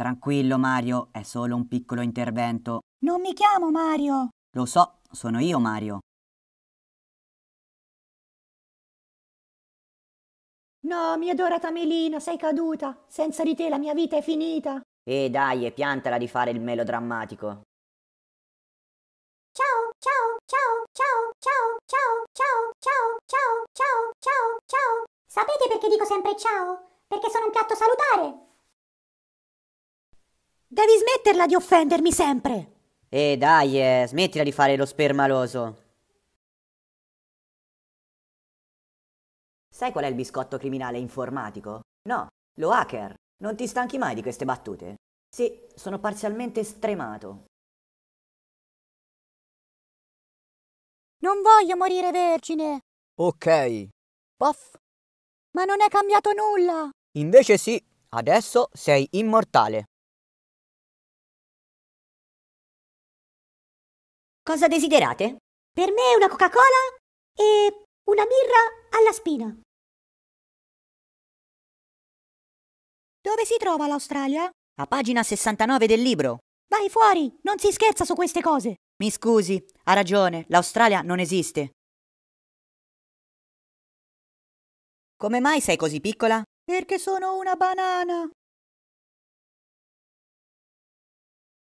Tranquillo Mario, è solo un piccolo intervento. Non mi chiamo Mario. Lo so, sono io Mario. No, mia dorata Melina, sei caduta. Senza di te la mia vita è finita. E dai, e piantala di fare il melodrammatico. Ciao, ciao, ciao, ciao, ciao, ciao, ciao, ciao, ciao, ciao, ciao, ciao. Sapete perché dico sempre ciao? Perché sono un piatto salutare. Devi smetterla di offendermi sempre! Eh dai, eh, smettila di fare lo spermaloso. Sai qual è il biscotto criminale informatico? No, lo hacker. Non ti stanchi mai di queste battute? Sì, sono parzialmente stremato. Non voglio morire vergine! Ok. Puff. Ma non è cambiato nulla! Invece sì, adesso sei immortale. Cosa desiderate? Per me una Coca-Cola e una birra alla spina. Dove si trova l'Australia? A pagina 69 del libro. Vai fuori, non si scherza su queste cose. Mi scusi, ha ragione, l'Australia non esiste. Come mai sei così piccola? Perché sono una banana.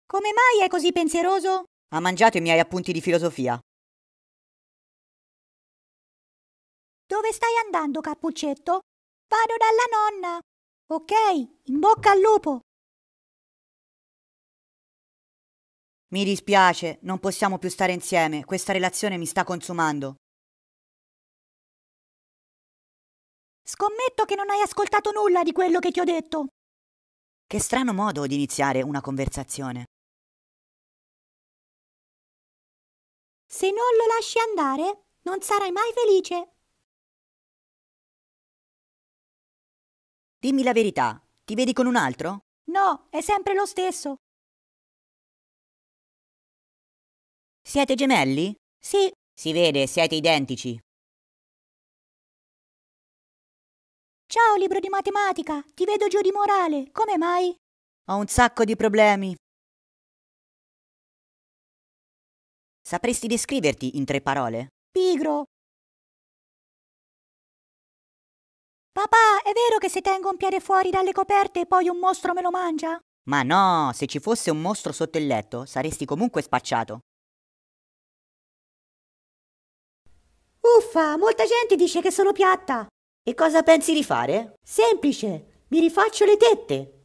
Come mai è così pensieroso? Ha mangiato i miei appunti di filosofia. Dove stai andando, cappuccetto? Vado dalla nonna. Ok, in bocca al lupo. Mi dispiace, non possiamo più stare insieme, questa relazione mi sta consumando. Scommetto che non hai ascoltato nulla di quello che ti ho detto. Che strano modo di iniziare una conversazione. Se non lo lasci andare, non sarai mai felice. Dimmi la verità, ti vedi con un altro? No, è sempre lo stesso. Siete gemelli? Sì. Si vede, siete identici. Ciao libro di matematica, ti vedo giù di morale, come mai? Ho un sacco di problemi. Sapresti descriverti in tre parole? Pigro. Papà, è vero che se tengo un piede fuori dalle coperte poi un mostro me lo mangia? Ma no, se ci fosse un mostro sotto il letto saresti comunque spacciato. Uffa, molta gente dice che sono piatta. E cosa pensi di fare? Semplice, mi rifaccio le tette.